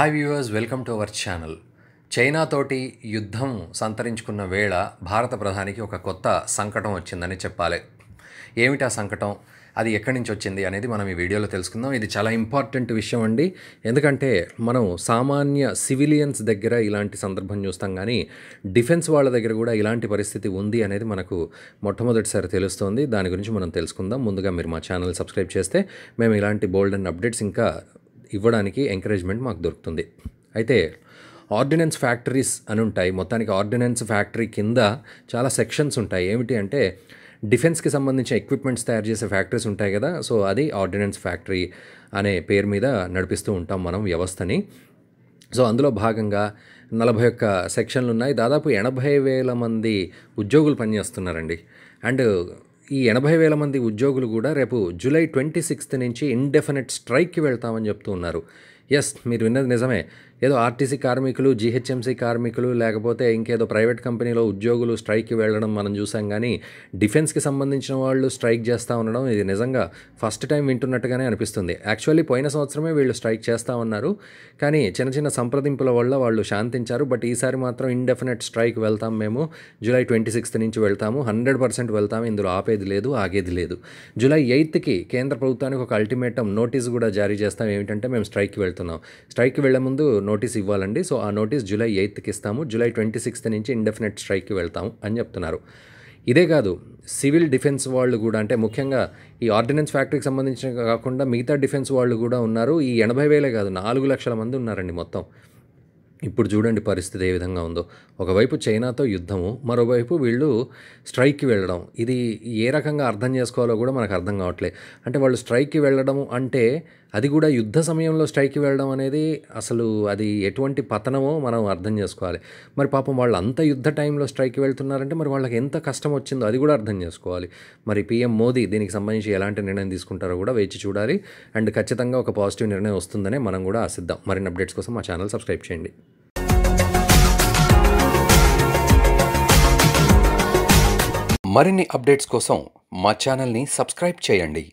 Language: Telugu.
hi viewers welcome to our channel చైనాతోటి యుద్ధం సంతరించుకున్న వేళ భారత ప్రధానికి ఒక కొత్త సంకటం వచ్చిందని చెప్పాలి ఏమిటి ఆ సంకటం అది ఎక్కడి నుంచి వచ్చింది అనేది మనం ఈ వీడియోలో తెలుసుకుందాం ఇది చాలా ఇంపార్టెంట్ విషయం అండి ఎందుకంటే మనం సామాన్య సివిలియన్స్ దగ్గర ఇలాంటి సందర్భం చూస్తాం కానీ డిఫెన్స్ వాళ్ళ దగ్గర కూడా ఇలాంటి పరిస్థితి ఉంది అనేది మనకు మొట్టమొదటిసారి తెలుస్తుంది దాని గురించి మనం తెలుసుకుందాం ముందుగా మీరు మా ఛానల్ సబ్స్క్రైబ్ చేస్తే మేము ఇలాంటి బోల్డ్ అండ్ అప్డేట్స్ ఇంకా ఇవ్వడానికి ఎంకరేజ్మెంట్ మాకు దొరుకుతుంది అయితే ఆర్డినెన్స్ ఫ్యాక్టరీస్ అని ఉంటాయి మొత్తానికి ఆర్డినెన్స్ ఫ్యాక్టరీ కింద చాలా సెక్షన్స్ ఉంటాయి ఏమిటి అంటే డిఫెన్స్కి సంబంధించిన ఎక్విప్మెంట్స్ తయారు చేసే ఫ్యాక్టరీస్ ఉంటాయి కదా సో అది ఆర్డినెన్స్ ఫ్యాక్టరీ అనే పేరు మీద నడిపిస్తూ ఉంటాం మనం వ్యవస్థని సో అందులో భాగంగా నలభై ఒక్క సెక్షన్లు ఉన్నాయి దాదాపు ఎనభై వేల మంది ఉద్యోగులు పనిచేస్తున్నారండి అండ్ ఈ ఎనభై వేల మంది ఉద్యోగులు కూడా రేపు జూలై ట్వంటీ సిక్స్త్ నుంచి ఇండెఫినెట్ స్ట్రైక్కి వెళ్తామని చెప్తూ ఉన్నారు ఎస్ మీరు విన్నది నిజమే ఏదో ఆర్టీసీ కార్మికులు జీహెచ్ఎంసీ కార్మికులు లేకపోతే ఇంకేదో ప్రైవేట్ కంపెనీలో ఉద్యోగులు స్ట్రైక్కి వెళ్ళడం మనం చూసాం కానీ డిఫెన్స్కి సంబంధించిన వాళ్ళు స్ట్రైక్ చేస్తూ ఉండడం ఇది నిజంగా ఫస్ట్ టైం వింటున్నట్టుగానే అనిపిస్తుంది యాక్చువల్లీ పోయిన సంవత్సరమే వీళ్ళు స్ట్రైక్ చేస్తూ ఉన్నారు కానీ చిన్న చిన్న సంప్రదింపుల వల్ల వాళ్ళు శాంతించారు బట్ ఈసారి మాత్రం ఇండెఫినెట్ స్ట్రైక్ వెళ్తాం మేము జూలై ట్వంటీ సిక్స్త్ నుంచి వెళ్తాము హండ్రెడ్ పర్సెంట్ వెళ్తాము ఇందులో ఆపేది లేదు ఆగేది లేదు జూలై ఎయిత్కి కేంద్ర ప్రభుత్వానికి ఒక అల్టిమేటం నోటీస్ కూడా జారీ చేస్తాం ఏమిటంటే మేము స్ట్రైక్కి వెళ్తాం చెప్తున్నాం స్ట్రైక్కి వెళ్లే ముందు నోటీస్ ఇవ్వాలండి సో ఆ నోటీస్ జూలై ఎయిత్కి ఇస్తాము జూలై ట్వంటీ సిక్స్త్ నుంచి ఇండెఫినెట్ స్ట్రైక్కి వెళ్తాము అని చెప్తున్నారు ఇదే కాదు సివిల్ డిఫెన్స్ వాళ్ళు కూడా అంటే ముఖ్యంగా ఈ ఆర్డినెన్స్ ఫ్యాక్టరీకి సంబంధించిన కాకుండా మిగతా డిఫెన్స్ వాళ్ళు కూడా ఉన్నారు ఈ ఎనభై వేలే కాదు నాలుగు లక్షల మంది ఉన్నారండి మొత్తం ఇప్పుడు చూడండి పరిస్థితి ఏ విధంగా ఉందో ఒకవైపు చైనాతో యుద్ధము మరోవైపు వీళ్ళు స్ట్రైక్కి వెళ్ళడం ఇది ఏ రకంగా అర్థం చేసుకోవాలో కూడా మనకు అర్థం కావట్లేదు అంటే వాళ్ళు స్ట్రైక్కి వెళ్ళడం అంటే అది కూడా యుద్ధ సమయంలో స్ట్రైక్కి వెళ్ళడం అనేది అసలు అది ఎటువంటి పతనమో మనం అర్థం చేసుకోవాలి మరి పాపం వాళ్ళు అంత యుద్ధ టైంలో స్ట్రైక్కి వెళ్తున్నారంటే మరి వాళ్ళకి ఎంత కష్టం వచ్చిందో అది కూడా అర్థం చేసుకోవాలి మరి పీఎం మోదీ దీనికి సంబంధించి ఎలాంటి నిర్ణయం తీసుకుంటారో కూడా వేచి చూడాలి అండ్ ఖచ్చితంగా ఒక పాజిటివ్ నిర్ణయం వస్తుందనే మనం కూడా ఆశిద్దాం మరిన్ని అప్డేట్స్ కోసం మా ఛానల్ సబ్స్క్రైబ్ చేయండి మరిన్ని అప్డేట్స్ కోసం మా ఛానల్ని సబ్స్క్రైబ్ చేయండి